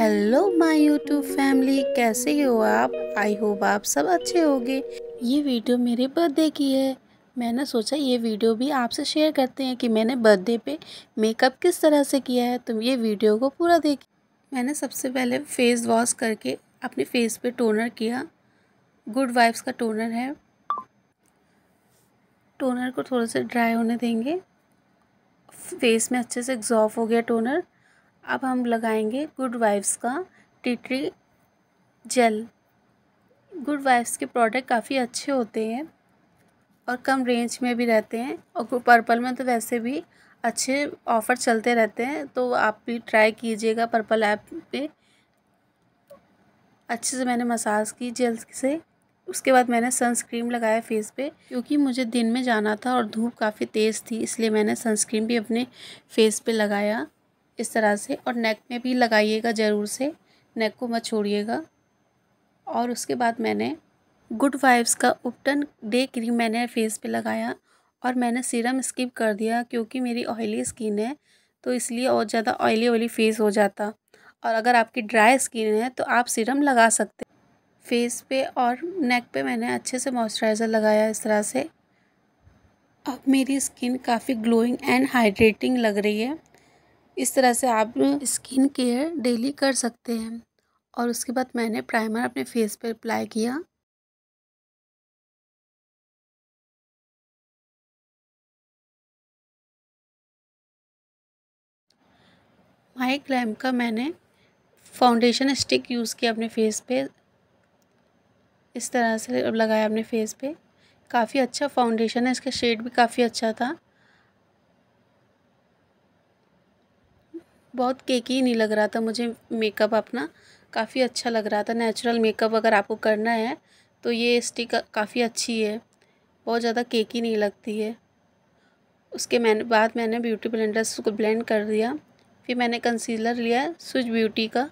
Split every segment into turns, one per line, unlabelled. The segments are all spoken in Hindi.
हेलो माय यूट्यूब फैमिली कैसे हो आप आई होप आप सब अच्छे होंगे ये वीडियो मेरे बर्थडे की है मैंने सोचा ये वीडियो भी आपसे शेयर करते हैं कि मैंने बर्थडे पे मेकअप किस तरह से किया है तुम तो ये वीडियो को पूरा देख मैंने सबसे पहले फेस वॉश करके अपने फेस पे टोनर किया गुड वाइब्स का टोनर है टोनर को थोड़ा सा ड्राई होने देंगे फेस में अच्छे से एग्जॉफ हो गया टोनर अब हम लगाएंगे गुड वाइफ्स का tea tree gel good vibes के प्रोडक्ट काफ़ी अच्छे होते हैं और कम रेंज में भी रहते हैं और पर्पल में तो वैसे भी अच्छे ऑफ़र चलते रहते हैं तो आप भी ट्राई कीजिएगा पर्पल ऐप पे अच्छे से मैंने मसाज की जेल से उसके बाद मैंने सनस्क्रीन लगाया फेस पे क्योंकि मुझे दिन में जाना था और धूप काफ़ी तेज़ थी इसलिए मैंने सनस्क्रीन भी अपने फेस पे लगाया इस तरह से और नेक में भी लगाइएगा ज़रूर से नेक को मत छोड़िएगा और उसके बाद मैंने गुड वाइब्स का उपटन डे क्रीम मैंने फेस पे लगाया और मैंने सीरम स्किप कर दिया क्योंकि मेरी ऑयली स्किन है तो इसलिए और ज़्यादा ऑयली ऑयली फेस हो जाता और अगर आपकी ड्राई स्किन है तो आप सीरम लगा सकते फेस पे और नेक पे मैंने अच्छे से मॉइस्चराइज़र लगाया इस तरह से अब मेरी स्किन काफ़ी ग्लोइंग एंड हाइड्रेटिंग लग रही है इस तरह से आप स्किन केयर डेली कर सकते हैं और उसके बाद मैंने प्राइमर अपने फेस पर अप्लाई किया माई ग्लैम का मैंने फाउंडेशन स्टिक यूज़ किया अपने फेस पे इस तरह से लगाया अपने फेस पे काफ़ी अच्छा फाउंडेशन है इसका शेड भी काफ़ी अच्छा था बहुत केकी नहीं लग रहा था मुझे मेकअप अपना काफ़ी अच्छा लग रहा था नेचुरल मेकअप अगर आपको करना है तो ये स्टिक काफ़ी अच्छी है बहुत ज़्यादा केकी नहीं लगती है उसके मैंने बाद मैंने ब्यूटी ब्लेंडर को ब्लेंड कर दिया फिर मैंने कंसीलर लिया स्विच ब्यूटी का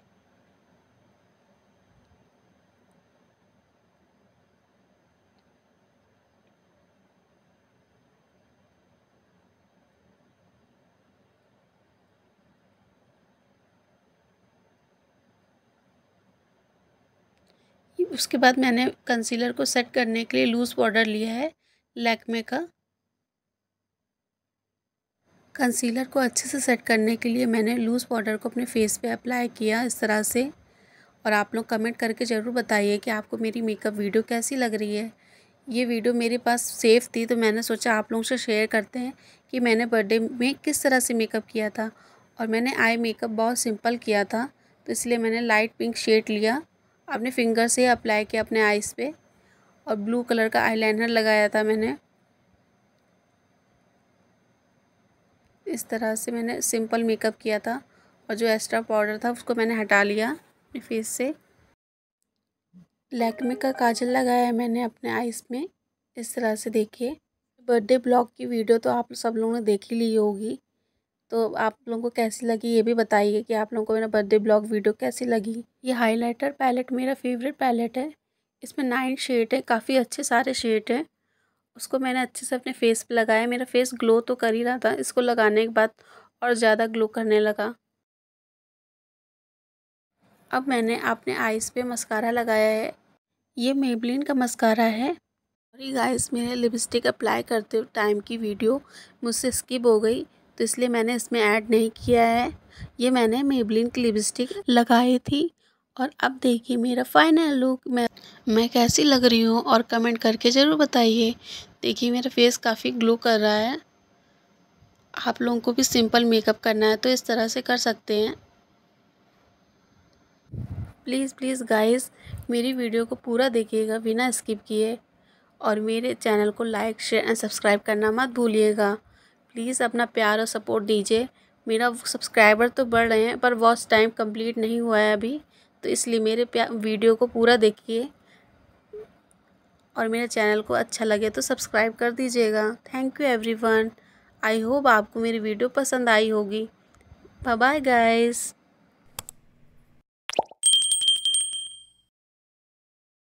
उसके बाद मैंने कंसीलर को सेट करने के लिए लूज़ पाउडर लिया है लैकमे का कंसीलर को अच्छे से सेट करने के लिए मैंने लूज़ पाउडर को अपने फेस पे अप्लाई किया इस तरह से और आप लोग कमेंट करके ज़रूर बताइए कि आपको मेरी मेकअप वीडियो कैसी लग रही है ये वीडियो मेरे पास सेफ थी तो मैंने सोचा आप लोगों से शेयर करते हैं कि मैंने बर्थडे में किस तरह से मेकअप किया था और मैंने आई मेकअप बहुत सिंपल किया था तो इसलिए मैंने लाइट पिंक शेड लिया अपने फिंगर से अप्लाई किया अपने आइस पे और ब्लू कलर का आईलाइनर लगाया था मैंने इस तरह से मैंने सिंपल मेकअप किया था और जो एक्स्ट्रा पाउडर था उसको मैंने हटा लिया अपने फेस से लैकमे का काजल लगाया है मैंने अपने आइस में इस तरह से देखिए बर्थडे ब्लॉग की वीडियो तो आप सब लोगों ने देख ही ली होगी तो आप लोगों को कैसी लगी ये भी बताइए कि आप लोगों को मेरा बर्थडे ब्लॉग वीडियो कैसी लगी ये हाइलाइटर पैलेट मेरा फेवरेट पैलेट है इसमें नाइन शेड है काफ़ी अच्छे सारे शेड हैं उसको मैंने अच्छे से अपने फेस पर लगाया मेरा फेस ग्लो तो कर ही रहा था इसको लगाने के बाद और ज़्यादा ग्लो करने लगा अब मैंने अपने आइस पे मस्कारा लगाया है ये मेबलिन का मस्कारा है और ये गाइस मेरे लिपस्टिक अप्लाई करते टाइम की वीडियो मुझसे स्किप हो गई तो इसलिए मैंने इसमें ऐड नहीं किया है ये मैंने मेबलिन की लिपस्टिक लगाई थी और अब देखिए मेरा फाइनल लुक मैं मैं कैसी लग रही हूँ और कमेंट करके ज़रूर बताइए देखिए मेरा फेस काफ़ी ग्लो कर रहा है आप लोगों को भी सिंपल मेकअप करना है तो इस तरह से कर सकते हैं प्लीज़ प्लीज़ गाइस मेरी वीडियो को पूरा देखिएगा बिना स्किप किए और मेरे चैनल को लाइक शेयर एंड सब्सक्राइब करना मत भूलिएगा प्लीज़ अपना प्यार और सपोर्ट दीजिए मेरा सब्सक्राइबर तो बढ़ रहे हैं पर वॉच टाइम कंप्लीट नहीं हुआ है अभी तो इसलिए मेरे प्या वीडियो को पूरा देखिए और मेरे चैनल को अच्छा लगे तो सब्सक्राइब कर दीजिएगा thank you everyone I hope आपको मेरी वीडियो पसंद आई होगी बाय गाइस